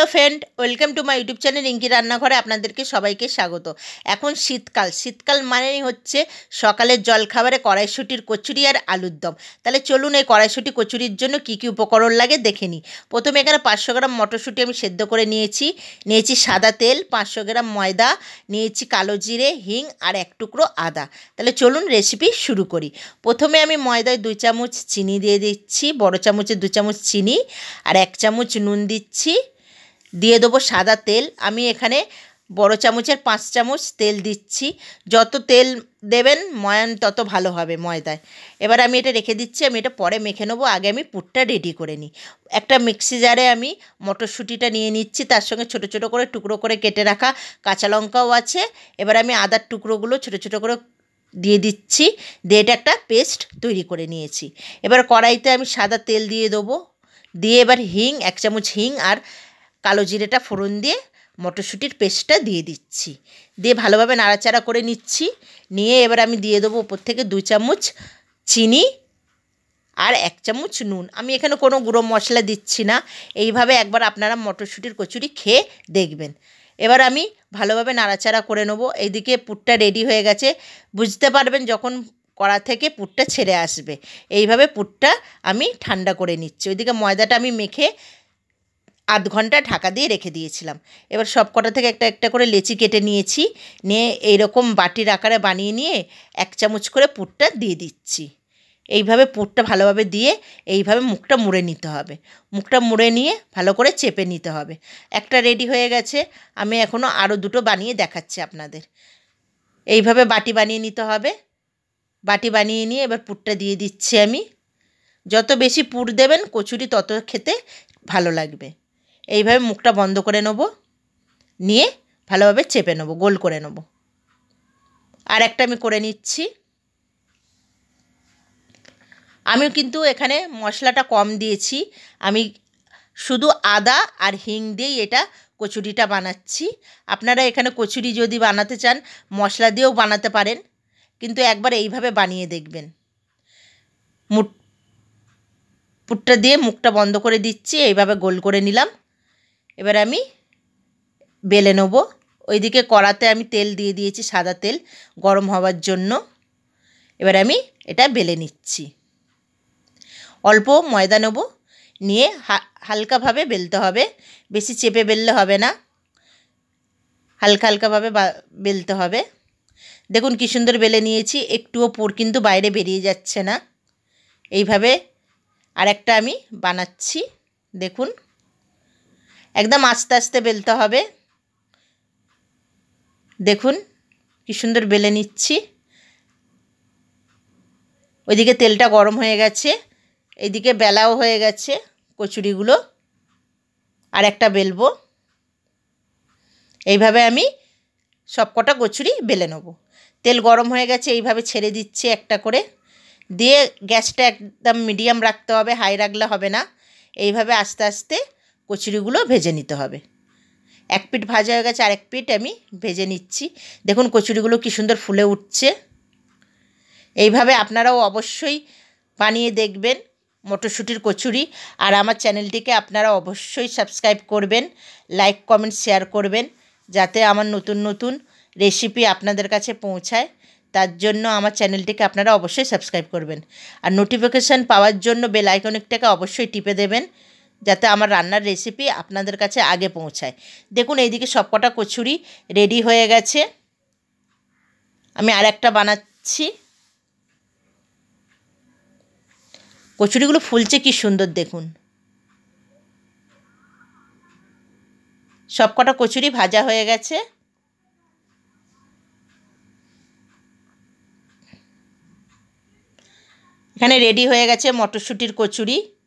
hello friend welcome to my YouTube channel ইঙ্কি রান্নাঘরে আপনাদেরকে সবাইকে স্বাগত এখন শীতকাল শীতকাল মানেই হচ্ছে সকালের জলখাবারে কড়াইশুটির কচুরি আর আলুর দম তাহলে চলুন এই কড়াইশুটি কচুরির জন্য কি কি উপকরণ লাগে দেখে নিই প্রথমে এখানে পাঁচশো গ্রাম মটরশুঁটি আমি সেদ্ধ করে নিয়েছি নিয়েছি সাদা তেল পাঁচশো গ্রাম ময়দা নিয়েছি কালো জিরে হিং আর এক টুকরো আদা তাহলে চলুন রেসিপি শুরু করি প্রথমে আমি ময়দায় দুই চামচ চিনি দিয়ে দিচ্ছি বড় চামচে দু চামচ চিনি আর এক চামচ নুন দিচ্ছি দিয়ে দেবো সাদা তেল আমি এখানে বড় চামচের পাঁচ চামচ তেল দিচ্ছি যত তেল দেবেন ময়ান তত ভালো হবে ময়দায় এবার আমি এটা রেখে দিচ্ছি আমি এটা পরে মেখে নেবো আগে আমি পুরটা রেডি করে নিই একটা মিক্সি জারে আমি মটরশুঁটিটা নিয়ে নিচ্ছি তার সঙ্গে ছোট ছোট করে টুকরো করে কেটে রাখা কাঁচা লঙ্কাও আছে এবার আমি আদার টুকরোগুলো ছোট ছোট করে দিয়ে দিচ্ছি দিয়ে এটা একটা পেস্ট তৈরি করে নিয়েছি এবার কড়াইতে আমি সাদা তেল দিয়ে দেবো দিয়ে এবার হিং এক চামচ হিং আর কালো জিরেটা ফোড়ন দিয়ে মটরশুঁটির পেস্টটা দিয়ে দিচ্ছি দিয়ে ভালোভাবে নাড়াচাড়া করে নিচ্ছি নিয়ে এবার আমি দিয়ে দেবো ওপর থেকে দু চামচ চিনি আর এক চামচ নুন আমি এখানে কোনো গুঁড়ো মশলা দিচ্ছি না এইভাবে একবার আপনারা মটরশুঁটির কচুরি খেয়ে দেখবেন এবার আমি ভালোভাবে নাড়াচাড়া করে নেবো এইদিকে পুটটা রেডি হয়ে গেছে বুঝতে পারবেন যখন কড়া থেকে পুরটা ছেড়ে আসবে এইভাবে পুরটা আমি ঠান্ডা করে নিচ্ছি ওইদিকে ময়দাটা আমি মেখে আধ ঘন্টা ঢাকা দিয়ে রেখে দিয়েছিলাম এবার সব কটা থেকে একটা একটা করে লেচি কেটে নিয়েছি নিয়ে এইরকম বাটির আকারে বানিয়ে নিয়ে এক চামচ করে পুরটা দিয়ে দিচ্ছি এইভাবে পুরটা ভালোভাবে দিয়ে এইভাবে মুখটা মুড়ে নিতে হবে মুখটা মুড়ে নিয়ে ভালো করে চেপে নিতে হবে একটা রেডি হয়ে গেছে আমি এখনও আরও দুটো বানিয়ে দেখাচ্ছি আপনাদের এইভাবে বাটি বানিয়ে নিতে হবে বাটি বানিয়ে নিয়ে এবার পুরটা দিয়ে দিচ্ছি আমি যত বেশি পুর দেবেন কচুরি তত খেতে ভালো লাগবে এইভাবে মুখটা বন্ধ করে নেব নিয়ে ভালোভাবে চেপে নেব গোল করে নেব আর একটা আমি করে নিচ্ছি আমি কিন্তু এখানে মশলাটা কম দিয়েছি আমি শুধু আদা আর হিং দিয়েই এটা কচুরিটা বানাচ্ছি আপনারা এখানে কচুরি যদি বানাতে চান মশলা দিয়েও বানাতে পারেন কিন্তু একবার এইভাবে বানিয়ে দেখবেন মুট পুটটা দিয়ে মুখটা বন্ধ করে দিচ্ছি এইভাবে গোল করে নিলাম এবার আমি বেলে নেব ওইদিকে কড়াতে আমি তেল দিয়ে দিয়েছি সাদা তেল গরম হওয়ার জন্য এবার আমি এটা বেলে নিচ্ছি অল্প ময়দা নেব নিয়ে হালকাভাবে বেলতে হবে বেশি চেপে বেললে হবে না হালকা হালকাভাবে বেলতে হবে দেখুন কী সুন্দর বেলে নিয়েছি একটুও পোর কিন্তু বাইরে বেরিয়ে যাচ্ছে না এইভাবে আরেকটা আমি বানাচ্ছি দেখুন একদম আস্তে আস্তে বেলতে হবে দেখুন কি সুন্দর বেলে নিচ্ছি ওইদিকে তেলটা গরম হয়ে গেছে এইদিকে বেলাও হয়ে গেছে কচুরিগুলো আর একটা বেলবো এইভাবে আমি সবকটা কচুরি বেলে নেব তেল গরম হয়ে গেছে এইভাবে ছেড়ে দিচ্ছি একটা করে দিয়ে গ্যাসটা একদম মিডিয়াম রাখতে হবে হাই রাখলে হবে না এইভাবে আস্তে আস্তে কচুরিগুলো ভেজে নিতে হবে এক পিঠ ভাজা হয়ে গেছে আর এক পিঠ আমি ভেজে নিচ্ছি দেখুন কচুরিগুলো কি সুন্দর ফুলে উঠছে এইভাবে আপনারাও অবশ্যই বানিয়ে দেখবেন মটরশুঁটির কচুরি আর আমার চ্যানেলটিকে আপনারা অবশ্যই সাবস্ক্রাইব করবেন লাইক কমেন্ট শেয়ার করবেন যাতে আমার নতুন নতুন রেসিপি আপনাদের কাছে পৌঁছায় তার জন্য আমার চ্যানেলটিকে আপনারা অবশ্যই সাবস্ক্রাইব করবেন আর নোটিফিকেশান পাওয়ার জন্য বেল আইকনিকটাকে অবশ্যই টিপে দেবেন যাতে আমার রান্নার রেসিপি আপনাদের কাছে আগে পৌঁছায় দেখুন এইদিকে সবকটা কচুরি রেডি হয়ে গেছে আমি আর একটা বানাচ্ছি কচুরিগুলো ফুলছে কি সুন্দর দেখুন সবকটা কচুরি ভাজা হয়ে গেছে এখানে রেডি হয়ে গেছে মটরশুঁটির কচুরি